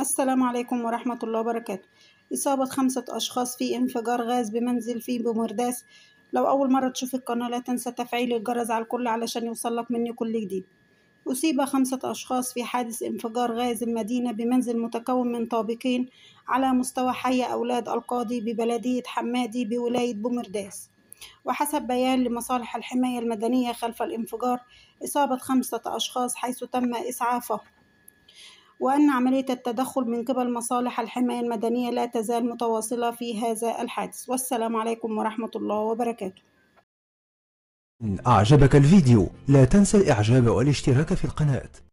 السلام عليكم ورحمة الله وبركاته إصابة خمسة أشخاص في انفجار غاز بمنزل في بومرداس لو أول مرة تشوف القناة لا تنسى تفعيل الجرس على الكل علشان يوصلك مني كل جديد أصيب خمسة أشخاص في حادث انفجار غاز المدينة بمنزل متكون من طابقين على مستوى حي أولاد القاضي ببلدية حمادي بولاية بومرداس وحسب بيان لمصالح الحماية المدنية خلف الانفجار إصابة خمسة أشخاص حيث تم إسعافهم وأن عملية التدخل من قبل مصالح الحماية المدنية لا تزال متواصلة في هذا الحادث والسلام عليكم ورحمة الله وبركاته إن أعجبك الفيديو لا تنسى الإعجاب والاشتراك في القناة